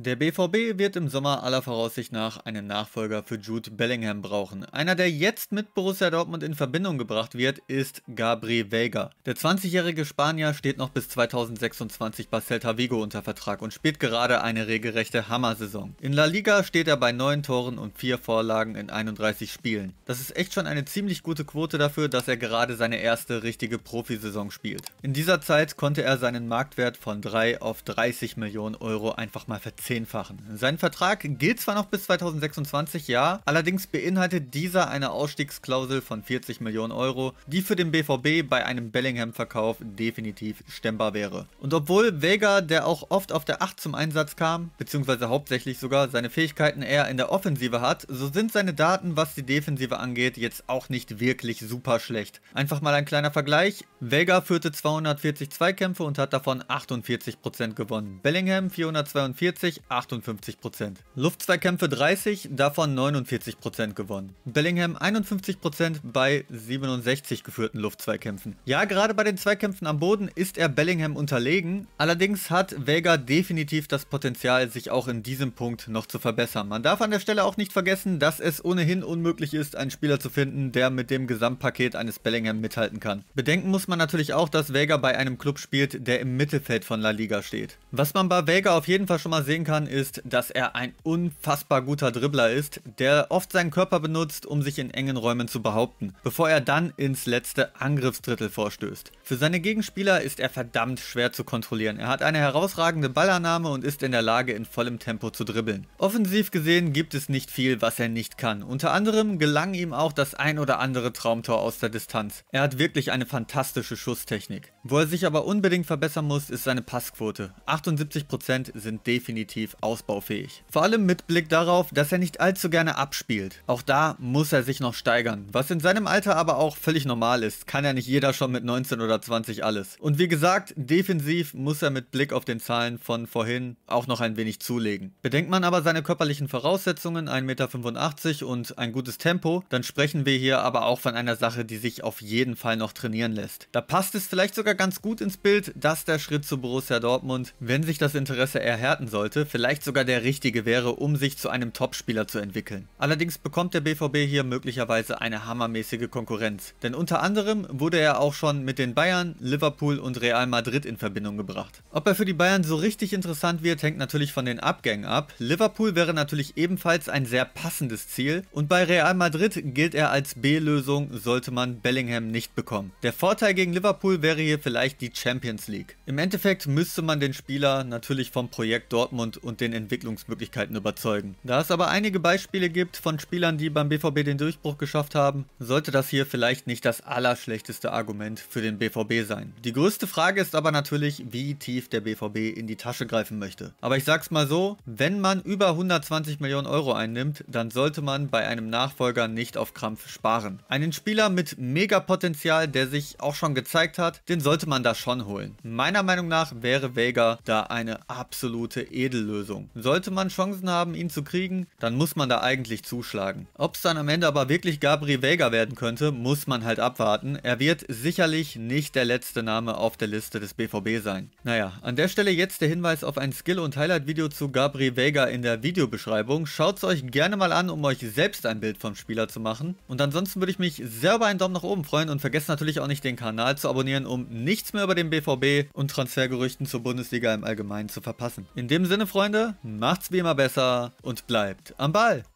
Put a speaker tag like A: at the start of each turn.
A: Der BVB wird im Sommer aller Voraussicht nach einen Nachfolger für Jude Bellingham brauchen. Einer, der jetzt mit Borussia Dortmund in Verbindung gebracht wird, ist Gabri Vega. Der 20-jährige Spanier steht noch bis 2026 bei Celta Vigo unter Vertrag und spielt gerade eine regelrechte Hammer-Saison. In La Liga steht er bei 9 Toren und 4 Vorlagen in 31 Spielen. Das ist echt schon eine ziemlich gute Quote dafür, dass er gerade seine erste richtige Profisaison spielt. In dieser Zeit konnte er seinen Marktwert von 3 auf 30 Millionen Euro einfach mal verzichten. Zehnfachen. Sein Vertrag gilt zwar noch bis 2026, ja, allerdings beinhaltet dieser eine Ausstiegsklausel von 40 Millionen Euro, die für den BVB bei einem Bellingham-Verkauf definitiv stemmbar wäre. Und obwohl Vega, der auch oft auf der 8 zum Einsatz kam, beziehungsweise hauptsächlich sogar seine Fähigkeiten eher in der Offensive hat, so sind seine Daten, was die Defensive angeht, jetzt auch nicht wirklich super schlecht. Einfach mal ein kleiner Vergleich. Vega führte 240 Zweikämpfe und hat davon 48% gewonnen. Bellingham 442, 58%. Luftzweikämpfe 30, davon 49% gewonnen. Bellingham 51% bei 67 geführten Luftzweikämpfen. Ja, gerade bei den Zweikämpfen am Boden ist er Bellingham unterlegen, allerdings hat Vega definitiv das Potenzial, sich auch in diesem Punkt noch zu verbessern. Man darf an der Stelle auch nicht vergessen, dass es ohnehin unmöglich ist, einen Spieler zu finden, der mit dem Gesamtpaket eines Bellingham mithalten kann. Bedenken muss man natürlich auch, dass Vega bei einem Club spielt, der im Mittelfeld von La Liga steht. Was man bei Vega auf jeden Fall schon mal sehen kann, kann, ist, dass er ein unfassbar guter Dribbler ist, der oft seinen Körper benutzt, um sich in engen Räumen zu behaupten, bevor er dann ins letzte Angriffsdrittel vorstößt. Für seine Gegenspieler ist er verdammt schwer zu kontrollieren. Er hat eine herausragende Ballannahme und ist in der Lage, in vollem Tempo zu dribbeln. Offensiv gesehen gibt es nicht viel, was er nicht kann. Unter anderem gelang ihm auch das ein oder andere Traumtor aus der Distanz. Er hat wirklich eine fantastische Schusstechnik. Wo er sich aber unbedingt verbessern muss, ist seine Passquote. 78% sind definitiv definitiv ausbaufähig. Vor allem mit Blick darauf, dass er nicht allzu gerne abspielt. Auch da muss er sich noch steigern. Was in seinem Alter aber auch völlig normal ist, kann ja nicht jeder schon mit 19 oder 20 alles. Und wie gesagt, defensiv muss er mit Blick auf den Zahlen von vorhin auch noch ein wenig zulegen. Bedenkt man aber seine körperlichen Voraussetzungen, 1,85 Meter und ein gutes Tempo, dann sprechen wir hier aber auch von einer Sache, die sich auf jeden Fall noch trainieren lässt. Da passt es vielleicht sogar ganz gut ins Bild, dass der Schritt zu Borussia Dortmund, wenn sich das Interesse erhärten sollte, könnte, vielleicht sogar der richtige wäre, um sich zu einem Topspieler zu entwickeln. Allerdings bekommt der BVB hier möglicherweise eine hammermäßige Konkurrenz, denn unter anderem wurde er auch schon mit den Bayern, Liverpool und Real Madrid in Verbindung gebracht. Ob er für die Bayern so richtig interessant wird, hängt natürlich von den Abgängen ab. Liverpool wäre natürlich ebenfalls ein sehr passendes Ziel und bei Real Madrid gilt er als B-Lösung, sollte man Bellingham nicht bekommen. Der Vorteil gegen Liverpool wäre hier vielleicht die Champions League. Im Endeffekt müsste man den Spieler natürlich vom Projekt Dortmund und, und den Entwicklungsmöglichkeiten überzeugen. Da es aber einige Beispiele gibt von Spielern, die beim BVB den Durchbruch geschafft haben, sollte das hier vielleicht nicht das allerschlechteste Argument für den BVB sein. Die größte Frage ist aber natürlich, wie tief der BVB in die Tasche greifen möchte. Aber ich sag's mal so, wenn man über 120 Millionen Euro einnimmt, dann sollte man bei einem Nachfolger nicht auf Krampf sparen. Einen Spieler mit Megapotenzial, der sich auch schon gezeigt hat, den sollte man da schon holen. Meiner Meinung nach wäre Vega da eine absolute edle Insellösung. Sollte man Chancen haben, ihn zu kriegen, dann muss man da eigentlich zuschlagen. Ob es dann am Ende aber wirklich Gabriel Vega werden könnte, muss man halt abwarten. Er wird sicherlich nicht der letzte Name auf der Liste des BVB sein. Naja, an der Stelle jetzt der Hinweis auf ein Skill- und Highlight-Video zu Gabriel Vega in der Videobeschreibung. Schaut es euch gerne mal an, um euch selbst ein Bild vom Spieler zu machen. Und ansonsten würde ich mich sehr über einen Daumen nach oben freuen und vergesst natürlich auch nicht den Kanal zu abonnieren, um nichts mehr über den BVB und Transfergerüchten zur Bundesliga im Allgemeinen zu verpassen. In dem Sinne Freunde, macht's wie immer besser und bleibt am Ball.